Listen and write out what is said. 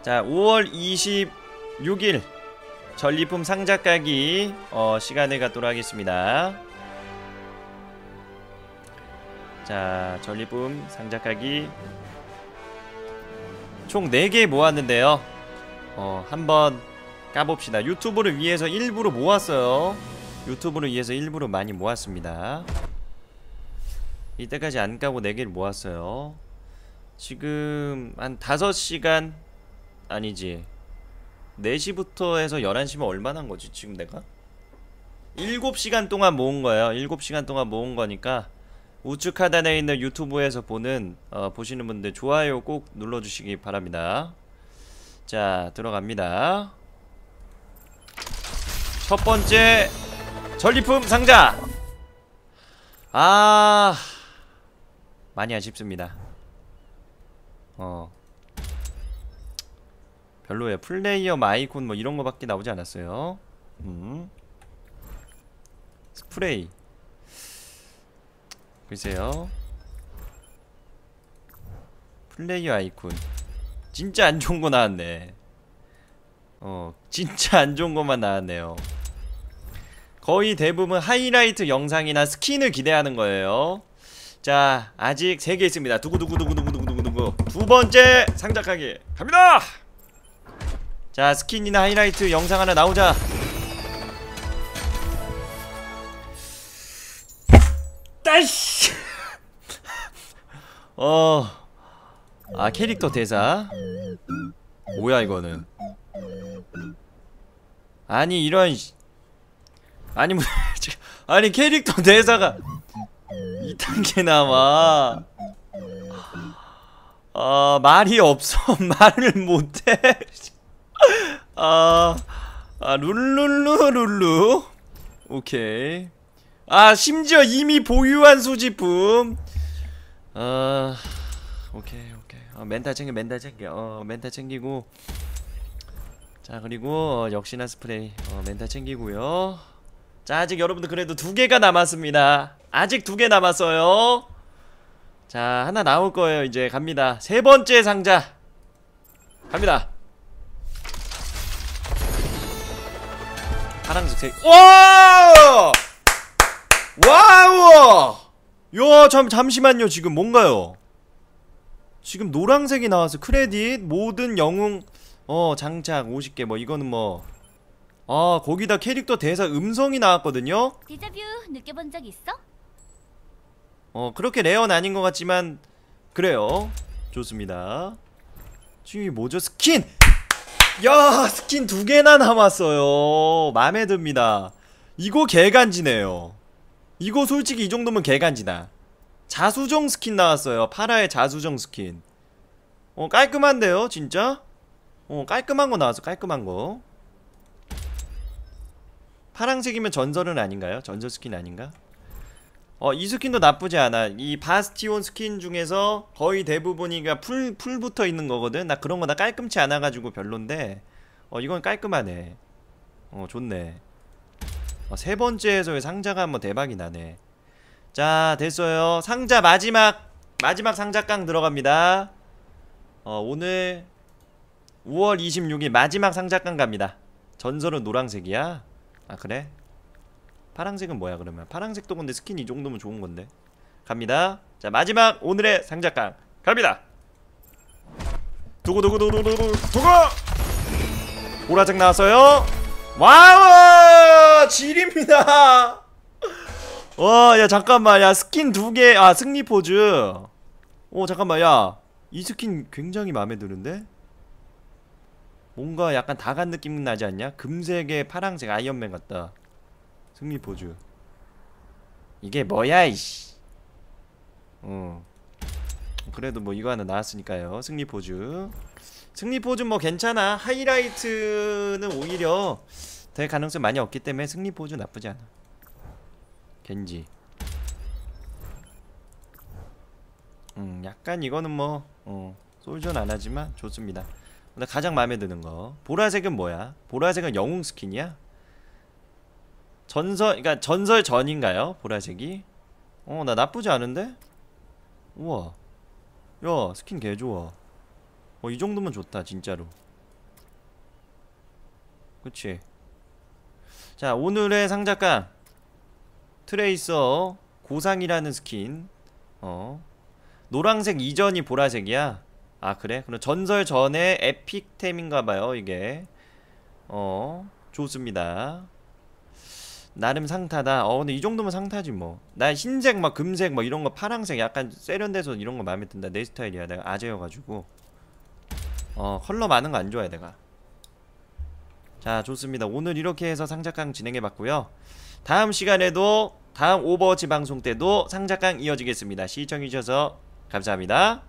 자 5월 26일 전리품 상자 까기 어, 시간을 갖도록 하겠습니다 자 전리품 상자 까기 총 4개 모았는데요 어 한번 까봅시다 유튜브를 위해서 일부러 모았어요 유튜브를 위해서 일부러 많이 모았습니다 이때까지 안 까고 4개를 모았어요 지금 한 5시간 아니지 4시부터 해서 11시면 얼마나 한 거지 지금 내가? 7시간 동안 모은 거예요 7시간 동안 모은 거니까 우측 하단에 있는 유튜브에서 보는 어, 보시는 분들 좋아요 꼭 눌러주시기 바랍니다 자 들어갑니다 첫 번째 전리품 상자 아 많이 아쉽습니다 어 별로예요. 플레이어 마이콘 뭐 이런 거밖에 나오지 않았어요. 음. 스프레이. 글쎄요. 플레이어 아이콘. 진짜 안 좋은 거 나왔네. 어, 진짜 안 좋은 것만 나왔네요. 거의 대부분 하이라이트 영상이나 스킨을 기대하는 거예요. 자, 아직 3개 있습니다. 두구두구두구두구두구두구. 두 번째 상작하기 갑니다! 자 스킨이나 하이라이트 영상 하나 나오자 따씨 어아 캐릭터 대사 뭐야 이거는 아니 이런 아니 뭐 아니 캐릭터 대사가 이단계 나와 아 말이 없어 말을 못해 아, 아 룰룰루룰루 오케이 아 심지어 이미 보유한 소지품 아 오케이 오케이 아, 멘탈 챙겨 멘탈 챙겨 어 멘탈 챙기고 자 그리고 어, 역시나 스프레이 어, 멘탈 챙기고요 자 아직 여러분들 그래도 두 개가 남았습니다 아직 두 개 남았어요 자 하나 나올 거예요 이제 갑니다 세 번째 상자 갑니다 파란색 색. 와! 와우! 요, 잠, 잠시만요. 지금 뭔가요? 지금 노란색이 나와서 크레딧, 모든 영웅, 어, 장착 50개, 뭐, 이거는 뭐. 아, 거기다 캐릭터 대사 음성이 나왔거든요? 데자뷰 느껴본 적 있어? 어, 그렇게 레어는 아닌 것 같지만, 그래요. 좋습니다. 지금 뭐죠? 스킨! 야 스킨 두 개나 남았어요 맘에 듭니다 이거 개간지네요 이거 솔직히 이 정도면 개간지다 자수정 스킨 나왔어요 파라의 자수정 스킨 어 깔끔한데요 진짜 어 깔끔한 거 나왔어 깔끔한 거 파랑색이면 전설은 아닌가요? 전설 스킨 아닌가? 어, 이 스킨도 나쁘지 않아. 이 바스티온 스킨 중에서 거의 대부분이가 풀, 풀 붙어 있는 거거든? 나 그런 거 나 깔끔치 않아가지고 별론데, 어, 이건 깔끔하네. 어, 좋네. 어, 세 번째에서의 상자가 한번 대박이 나네. 자, 됐어요. 상자 마지막, 마지막 상자 깡 들어갑니다. 어, 오늘 5월 26일 마지막 상자 깡 갑니다. 전설은 노란색이야 아, 그래? 파랑색은 뭐야 그러면 파랑색도 근데 스킨 이 정도면 좋은 건데 갑니다 자 마지막 오늘의 상자깡 갑니다 두고두고두고두고 두고 보라색 나왔어요 와우 질입니다 와야 잠깐만 야 스킨 두개아 승리 포즈 오 잠깐만 야 이 스킨 굉장히 마음에 드는데 뭔가 약간 다간 느낌 나지 않냐? 금색에 파랑색 아이언맨 같다 승리 보주 이게 뭐야 이씨 어 그래도 뭐 이거 하나 나왔으니까요 승리 포즈 승리 포즈 뭐 괜찮아 하이라이트는 오히려 될 가능성 많이 없기 때문에 승리 포즈 나쁘지 않아 겐지 음 약간 이거는 뭐 어, 솔전 안하지만 좋습니다 근데 가장 마음에 드는 거 보라색은 뭐야? 보라색은 영웅 스킨이야? 전설, 그니까 전설 전인가요? 보라색이? 어, 나 나쁘지 않은데? 우와. 야, 스킨 개 좋아. 어, 이 정도면 좋다, 진짜로. 그치. 자, 오늘의 상작가. 트레이서 고상이라는 스킨. 어. 노랑색 이전이 보라색이야? 아, 그래? 그럼 전설 전에 에픽템인가봐요, 이게. 어, 좋습니다. 나름 상타다 어 근데 이 정도면 상타지 뭐나 흰색 막 금색 막 이런 거 파랑색 약간 세련돼서 이런 거 마음에 든다 내 스타일이야 내가 아재여가지고 어 컬러 많은 거 안 좋아해 내가 자 좋습니다 오늘 이렇게 해서 상자강 진행해봤고요 다음 시간에도 다음 오버워치 방송 때도 상자강 이어지겠습니다 시청해주셔서 감사합니다